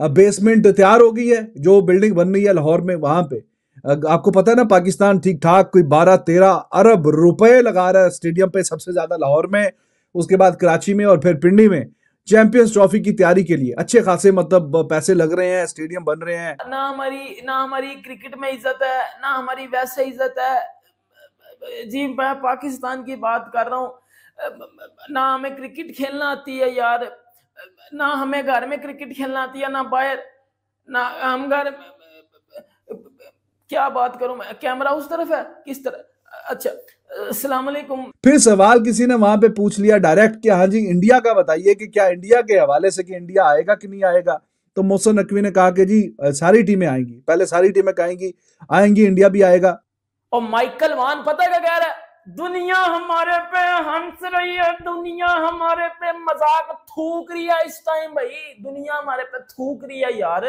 basement तैयार हो गई है जो बिल्डिंग बन रही है लाहौर में वहां पे आपको पता है ना पाकिस्तान ठीक ठाक कोई बारह तेरह अरब रुपए लगा रहा है स्टेडियम पे सबसे ज़्यादा लाहौर में उसके बाद कराची में और फिर पिंडी में चैंपियंस ट्रॉफी की तैयारी के लिए अच्छे खासे मतलब पैसे लग रहे हैं स्टेडियम बन रहे हैं ना हमारी ना हमारी क्रिकेट में इज्जत है ना हमारी वैसे इज्जत है जी मैं पाकिस्तान की बात कर रहा हूँ ना हमें क्रिकेट खेलना आती है यार ना हमें घर में क्रिकेट खेलना आती है ना बाहर ना हम घर क्या बात करूं मैं कैमरा उस तरफ है किस तरह अच्छा फिर सवाल किसी ने वहां पे पूछ लिया डायरेक्ट कि हाँ जी इंडिया का बताइए कि क्या इंडिया के हवाले से कि इंडिया आएगा कि नहीं आएगा तो मोहसन नकवी ने कहा कि जी सारी टीमें आएंगी पहले सारी टीमें कहेंगी आएंगी इंडिया भी आएगा और माइकल वान पता क्या कह रहा है दुनिया हमारे पे हंस रही है दुनिया हमारे पे मजाक थूक रही है इस टाइम भाई दुनिया हमारे पे थूक रही है यार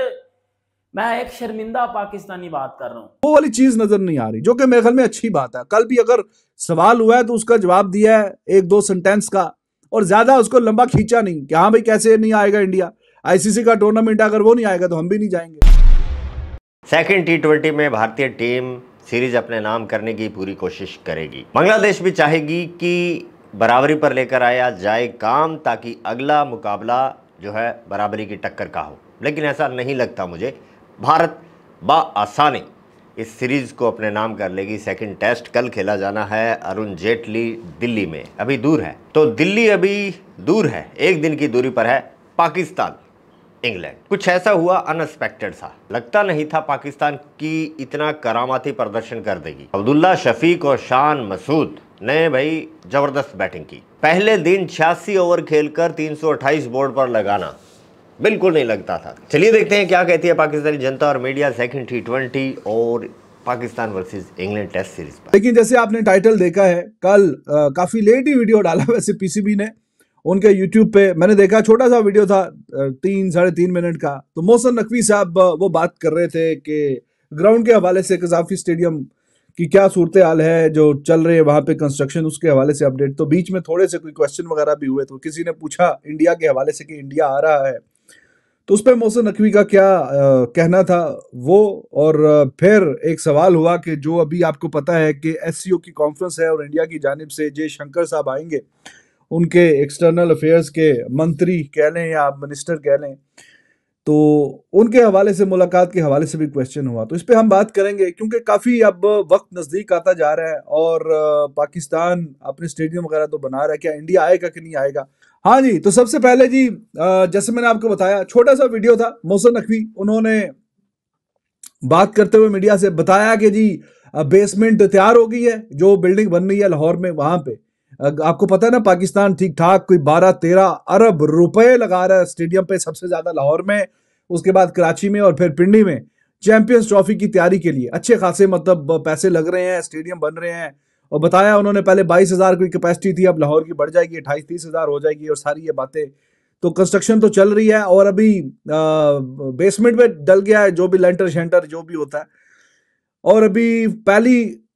मैं एक शर्मिंदा पाकिस्तानी बात कर रहा हूँ वो वाली चीज नजर नहीं आ रही जो कि मेरे ख्याल में अच्छी बात है कल भी अगर सवाल हुआ है तो उसका जवाब दिया है एक दो सेंटेंस का और ज्यादा उसको लंबा खींचा नहीं कि हाँ भाई कैसे नहीं आएगा इंडिया आईसीसी का टूर्नामेंट अगर वो नहीं आएगा तो हम भी नहीं जाएंगे सेकेंड टी में भारतीय टीम सीरीज अपने नाम करने की पूरी कोशिश करेगी बांग्लादेश भी चाहेगी कि बराबरी पर लेकर आया जाए काम ताकि अगला मुकाबला जो है बराबरी की टक्कर का हो लेकिन ऐसा नहीं लगता मुझे भारत बसानी इस सीरीज़ को अपने नाम कर लेगी सेकंड टेस्ट कल खेला जाना है अरुण जेटली दिल्ली में अभी दूर है तो दिल्ली अभी दूर है एक दिन की दूरी पर है पाकिस्तान इंग्लैंड कुछ ऐसा हुआ अनएक्सपेक्टेड था लगता नहीं था पाकिस्तान की इतना करामाती प्रदर्शन कर देगी अब्दुल्ला शफीक और शान मसूद ने भाई जबरदस्त बैटिंग की पहले दिन छियासी ओवर खेलकर 328 बोर्ड पर लगाना बिल्कुल नहीं लगता था चलिए देखते हैं क्या कहती है पाकिस्तानी जनता और मीडिया सेकेंड टी ट्वेंटी और Pakistan versus England test series पर लेकिन जैसे आपने टाइटल देखा है कल आ, काफी लेट ही वीडियो डाला वैसे पीसीबी ने उनके यूट्यूब पे मैंने देखा छोटा सा वीडियो था तीन साढ़े तीन मिनट का तो मोहसन नकवी साहब वो बात कर रहे थे कि ग्राउंड के हवाले से कजाफी स्टेडियम की क्या सूरत हाल है जो चल रहे है वहाँ पे कंस्ट्रक्शन उसके हवाले से अपडेट तो बीच में थोड़े से कोई क्वेश्चन वगैरह भी हुए तो किसी ने पूछा इंडिया के हवाले से कि इंडिया आ रहा है तो उस पर मोहसन नकवी का क्या आ, कहना था वो और फिर एक सवाल हुआ कि जो अभी आपको पता है कि एस की कॉन्फ्रेंस है और इंडिया की जानब से जय शंकर साहब आएंगे उनके एक्सटर्नल अफेयर्स के मंत्री कह लें या मिनिस्टर कह लें तो उनके हवाले से मुलाकात के हवाले से भी क्वेश्चन हुआ तो इस पर हम बात करेंगे क्योंकि काफ़ी अब वक्त नज़दीक आता जा रहा है और पाकिस्तान अपने स्टेडियम वगैरह तो बना रहा है क्या इंडिया आएगा कि नहीं आएगा हाँ जी तो सबसे पहले जी जैसे मैंने आपको बताया छोटा सा वीडियो था मोहसन नकवी उन्होंने बात करते हुए मीडिया से बताया कि जी बेसमेंट तैयार हो गई है जो बिल्डिंग बन रही है लाहौर में वहां पे आपको पता है ना पाकिस्तान ठीक ठाक कोई बारह तेरह अरब रुपए लगा रहा है स्टेडियम पे सबसे ज्यादा लाहौर में उसके बाद कराची में और फिर पिंडी में चैंपियंस ट्रॉफी की तैयारी के लिए अच्छे खासे मतलब पैसे लग रहे हैं स्टेडियम बन रहे हैं और बताया उन्होंने पहले बाईस हज़ार की कैपेसिटी थी अब लाहौर की बढ़ जाएगी अट्ठाईस तीस हज़ार हो जाएगी और सारी ये बातें तो कंस्ट्रक्शन तो चल रही है और अभी बेसमेंट में डल गया है जो भी लेंटर शेंटर जो भी होता है और अभी पहली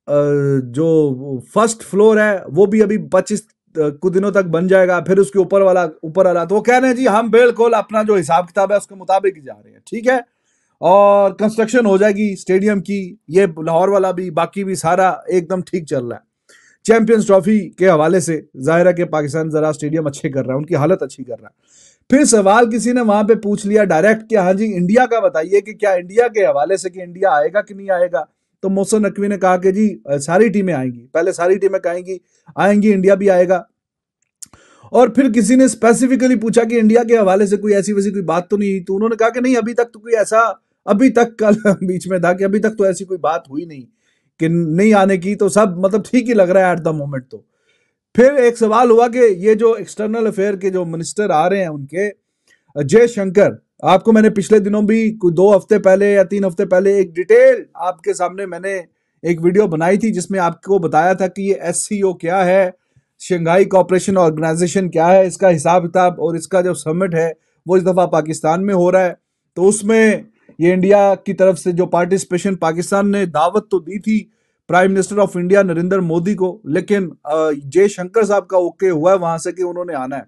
जो फर्स्ट फ्लोर है वो भी अभी पच्चीस कुछ दिनों तक बन जाएगा फिर उसके ऊपर वाला ऊपर वाला तो वो कह रहे हैं जी हम बिल्कुल अपना जो हिसाब किताब है उसके मुताबिक जा रहे हैं ठीक है और कंस्ट्रक्शन हो जाएगी स्टेडियम की ये लाहौर वाला भी बाकी भी सारा एकदम ठीक चल रहा है चैंपियंस ट्रॉफी के हवाले से जाहिर है कि पाकिस्तान ज़रा स्टेडियम अच्छे कर रहा है उनकी हालत अच्छी कर रहा है फिर सवाल किसी ने वहां पे पूछ लिया डायरेक्ट कि हाँ जी इंडिया का बताइए कि क्या इंडिया के हवाले से कि इंडिया आएगा कि नहीं आएगा तो मोहसन नकवी ने कहा कि जी सारी टीमें आएंगी पहले सारी टीमें कहेंगी आएंगी इंडिया भी आएगा और फिर किसी ने स्पेसिफिकली पूछा कि इंडिया के हवाले से कोई ऐसी वैसी कोई बात तो नहीं हुई तो उन्होंने कहा कि नहीं अभी तक तो कोई ऐसा अभी तक कल बीच में था कि अभी तक तो ऐसी कोई बात हुई नहीं कि नहीं आने की तो सब मतलब ठीक ही लग रहा है एट द मोमेंट तो फिर एक सवाल हुआ कि ये जो एक्सटर्नल अफेयर के जो मिनिस्टर आ रहे हैं उनके जयशंकर आपको मैंने पिछले दिनों भी कुछ दो हफ्ते पहले या तीन हफ्ते पहले एक डिटेल आपके सामने मैंने एक वीडियो बनाई थी जिसमें आपको बताया था कि ये एस क्या है शंघाई कॉपरेशन ऑर्गेनाइजेशन क्या है इसका हिसाब किताब और इसका जो समिट है वो इस दफ़ा पाकिस्तान में हो रहा है तो उसमें ये इंडिया की तरफ से जो पार्टिसिपेशन पाकिस्तान ने दावत तो दी थी prime minister of India Narendra Modi को लेकिन जयशंकर साहब का ओके हुआ है वहां से कि उन्होंने आना है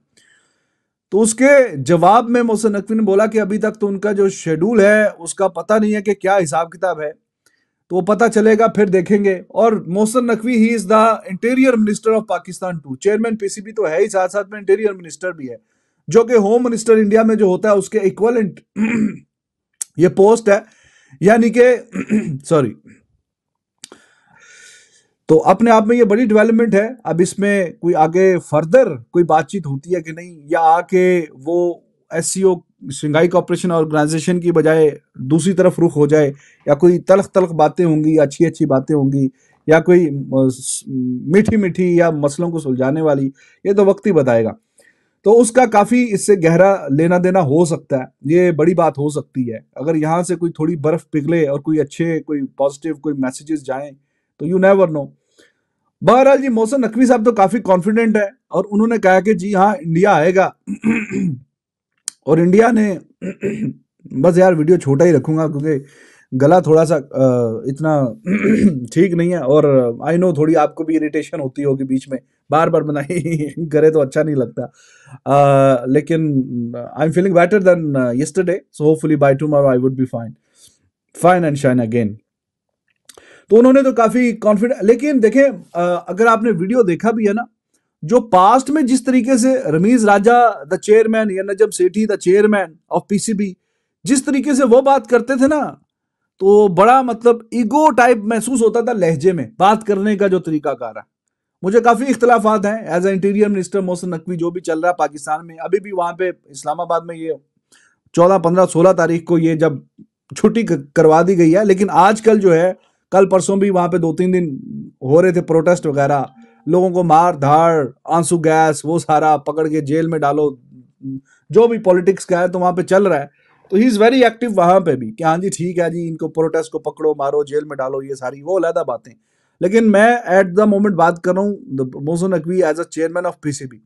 तो उसके जवाब में मोहसन नकवी ने बोला कि अभी तक तो उनका जो शेड्यूल है उसका पता नहीं है कि क्या हिसाब किताब है तो वो पता चलेगा फिर देखेंगे और Mohsin Naqvi he is the interior minister of Pakistan too chairman PCB तो है ही साथ साथ में इंटीरियर मिनिस्टर भी है जो कि होम मिनिस्टर इंडिया में जो होता है उसके इक्वलेंट ये पोस्ट है यानी कि सॉरी तो अपने आप में ये बड़ी डेवलपमेंट है अब इसमें कोई आगे फर्दर कोई बातचीत होती है कि नहीं या आके वो S C O Shanghai cooperation organisation की बजाय दूसरी तरफ रुख हो जाए या कोई तलख तलख बातें होंगी अच्छी अच्छी बातें होंगी या कोई मीठी मीठी या मसलों को सुलझाने वाली ये तो वक्त ही बताएगा तो उसका काफ़ी इससे गहरा लेना देना हो सकता है ये बड़ी बात हो सकती है अगर यहाँ से कोई थोड़ी बर्फ़ पिघले और कोई अच्छे कोई पॉजिटिव कोई मैसेजेस जाएं तो यू नेवर नो बहरहाल जी मोहसन नकवी साहब तो काफी कॉन्फिडेंट है और उन्होंने कहा कि जी हाँ इंडिया आएगा और इंडिया ने बस यार वीडियो छोटा ही रखूंगा क्योंकि गला थोड़ा सा इतना ठीक नहीं है और आई नो थोड़ी आपको भी इरिटेशन होती होगी बीच में बार बार बनाई करे तो अच्छा नहीं लगता आ, लेकिन I am feeling better than yesterday so hopefully by tomorrow I would be fine fine and shine again तो उन्होंने तो काफी कॉन्फिडेंट लेकिन देखें अगर आपने वीडियो देखा भी है ना जो पास्ट में जिस तरीके से रमीज राजा द चेयरमैन या Najam Sethi the chairman of PCB जिस तरीके से वो बात करते थे ना तो बड़ा मतलब ईगो टाइप महसूस होता था लहजे में बात करने का जो तरीकाकार है मुझे काफ़ी इख्तलाफात हैं as a interior minister Mohsin Naqvi जो भी चल रहा है पाकिस्तान में अभी भी वहां पे इस्लामाबाद में ये चौदह पंद्रह सोलह तारीख को ये जब छुट्टी करवा दी गई है लेकिन आजकल जो है कल परसों भी वहाँ पे दो तीन दिन हो रहे थे प्रोटेस्ट वगैरह लोगों को मार धाड़ आंसू गैस वो सारा पकड़ के जेल में डालो जो भी पॉलिटिक्स का है तो वहाँ पे चल रहा है तो ही इज़ वेरी एक्टिव वहाँ पे भी कि हाँ जी ठीक है जी इनको प्रोटेस्ट को पकड़ो मारो जेल में डालो ये सारी वो अलहदा बातें लेकिन मैं एट द मोमेंट बात कर रहा हूँ Mohsin Naqvi as a chairman of PCB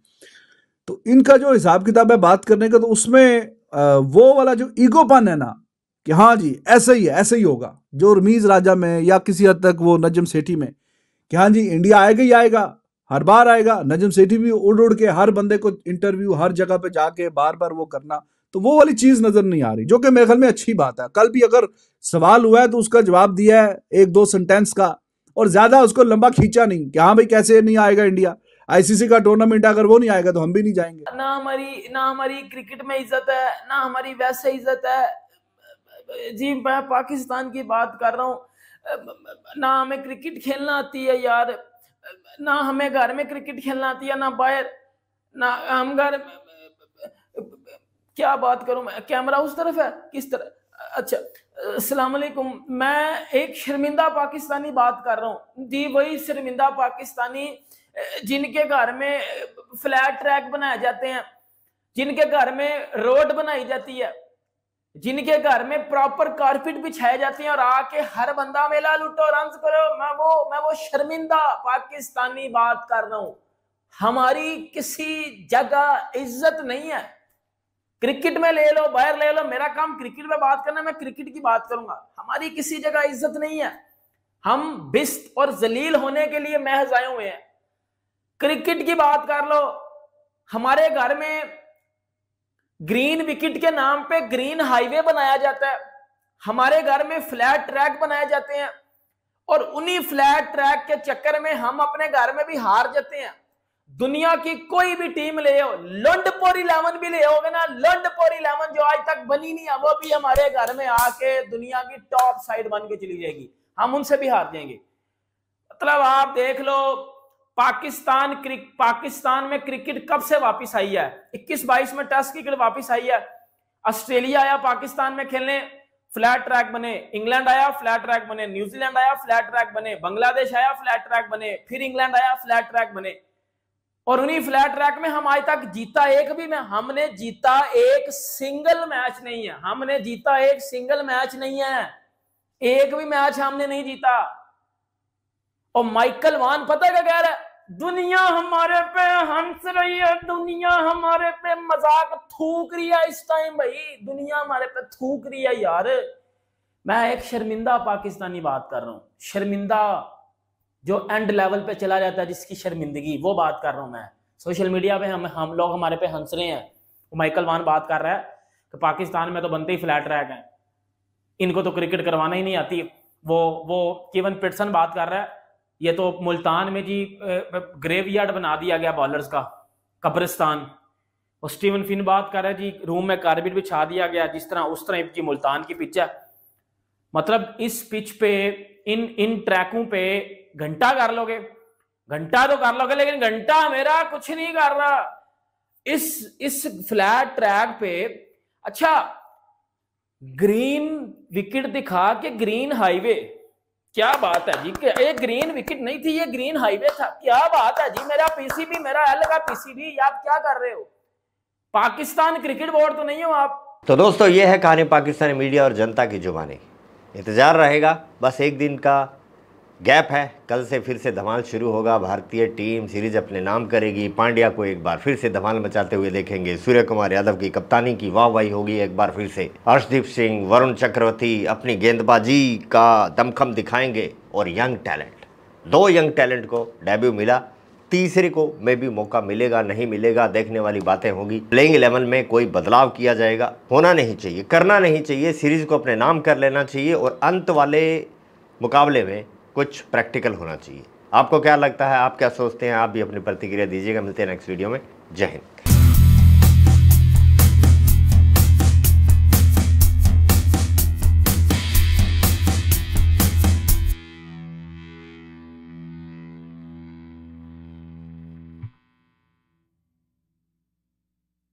तो इनका जो हिसाब किताब है बात करने का तो उसमें वो वाला जो ईगोपन है ना कि हाँ जी ऐसे ही है ऐसे ही होगा जो रमीज़ राजा में या किसी हद तक वो नजम सेठी में कि हाँ जी इंडिया आएगा ही आएगा हर बार आएगा नजम सेठी भी उड़ उड़ के हर बंदे को इंटरव्यू हर जगह पे जाके बार बार वो करना तो वो वाली चीज़ नज़र नहीं आ रही जो कि मेरे ख्याल में अच्छी बात है कल भी अगर सवाल हुआ है तो उसका जवाब दिया है एक दो सेंटेंस का और ज़्यादा उसको लंबा खींचा नहीं कि हाँ भाई कैसे नहीं आएगा इंडिया आईसीसी का टूर्नामेंट अगर वो नहीं आएगा तो हम भी नहीं जाएंगे ना हमारी ना हमारी क्रिकेट में इज्जत है ना हमारी वैसे इज्जत है जी मैं पाकिस्तान की बात कर रहा हूँ ना हमें क्रिकेट खेलना आती है यार ना हमें घर में क्रिकेट खेलना आती है ना बाहर ना हम घर क्या बात करूं मैं कैमरा उस तरफ है किस तरह अच्छा अस्सलाम वालेकुम मैं एक शर्मिंदा पाकिस्तानी बात कर रहा हूँ जी वही शर्मिंदा पाकिस्तानी जिनके घर में फ्लैट ट्रैक बनाए जाते हैं जिनके घर में रोड बनाई जाती है जिनके घर में प्रॉपर कारपेट बिछाए जाते हैं और आके हर बंदा मेला लुटो रंज करो मैं वो मैं वो शर्मिंदा पाकिस्तानी बात कर रहा हूं हमारी किसी जगह इज्जत नहीं है क्रिकेट में ले लो बाहर ले लो मेरा काम क्रिकेट में बात करना मैं क्रिकेट की बात करूंगा हमारी किसी जगह इज्जत नहीं है हम बिस्त और जलील होने के लिए महज आए हुए हैं क्रिकेट की बात कर लो हमारे घर में ग्रीन विकेट के नाम पे ग्रीन हाईवे बनाया जाता है हमारे घर में फ्लैट ट्रैक बनाए जाते हैं और उन्हीं फ्लैट ट्रैक के चक्कर में हम अपने घर में भी हार जाते हैं दुनिया की कोई भी टीम ले हो लंडपोर इलेवन भी ले हो ना लंडपोर इलेवन जो आज तक बनी नहीं है वो भी हमारे घर में आके दुनिया की टॉप साइड बन के चली जाएगी हम उनसे भी हार जाएंगे मतलब आप देख लो पाकिस्तान क्रिक पाकिस्तान में क्रिकेट कब से वापस आई है 21 बाईस में टेस्ट क्रिकेट वापस आई है ऑस्ट्रेलिया आया पाकिस्तान में खेलने फ्लैट ट्रैक बने इंग्लैंड आया फ्लैट ट्रैक बने न्यूजीलैंड आया फ्लैट ट्रैक बने बांग्लादेश आया फ्लैट ट्रैक बने फिर इंग्लैंड आया फ्लैट ट्रैक बने और उन्हीं फ्लैट ट्रैक में हम आज तक जीता एक भी मैं हमने जीता एक सिंगल मैच नहीं है हमने जीता एक सिंगल मैच नहीं है एक भी मैच हमने नहीं जीता और माइकल वान पता क्या कह रहा है दुनिया हमारे पे हंस रही है दुनिया हमारे पे मजाक थूक रही है इस टाइम भाई दुनिया हमारे पे थूक रही है यार मैं एक शर्मिंदा पाकिस्तानी बात कर रहा हूँ शर्मिंदा जो एंड लेवल पे चला जाता है जिसकी शर्मिंदगी वो बात कर रहा हूँ मैं सोशल मीडिया पे हम हम लोग हमारे पे हंस रहे हैं माइकल वान बात कर रहा है कि पाकिस्तान में तो बनते ही फ्लैट रह गए इनको तो क्रिकेट करवाना ही नहीं आती वो वो केवन पिटसन बात कर रहा है ये तो मुल्तान में जी ग्रेवयार्ड बना दिया गया बॉलर्स का कब्रिस्तान और स्टीवन फिन बात कर रहे जी रूम में भी बिछा दिया गया जिस तरह उस तरह जी मुल्तान की पिच है मतलब इस पिच पे इन इन ट्रैकों पे घंटा कर लोगे घंटा तो कर लोगे लेकिन घंटा मेरा कुछ नहीं कर रहा इस इस फ्लैट ट्रैक पे अच्छा ग्रीन विकेट दिखा के ग्रीन हाईवे क्या बात है जी ये ग्रीन विकेट नहीं थी ये ग्रीन हाईवे था क्या बात है जी मेरा पीसीबी मेरा एल का पीसीबी आप क्या कर रहे हो पाकिस्तान क्रिकेट बोर्ड तो नहीं हो आप तो दोस्तों ये है कहानी पाकिस्तानी मीडिया और जनता की जुबानी इंतजार रहेगा बस एक दिन का गैप है कल से फिर से धमाल शुरू होगा भारतीय टीम सीरीज अपने नाम करेगी पांड्या को एक बार फिर से धमाल मचाते हुए देखेंगे सूर्य कुमार यादव की कप्तानी की वाहवाही होगी एक बार फिर से हर्षदीप सिंह वरुण चक्रवर्ती अपनी गेंदबाजी का दमखम दिखाएंगे और यंग टैलेंट दो यंग टैलेंट को डेब्यू मिला तीसरे को मे भी मौका मिलेगा नहीं मिलेगा देखने वाली बातें होगी प्लेइंग इलेवन में कोई बदलाव किया जाएगा होना नहीं चाहिए करना नहीं चाहिए सीरीज को अपने नाम कर लेना चाहिए और अंत वाले मुकाबले में कुछ प्रैक्टिकल होना चाहिए आपको क्या लगता है आप क्या सोचते हैं आप भी अपनी प्रतिक्रिया दीजिएगा मिलते हैं नेक्स्ट वीडियो में जय हिंद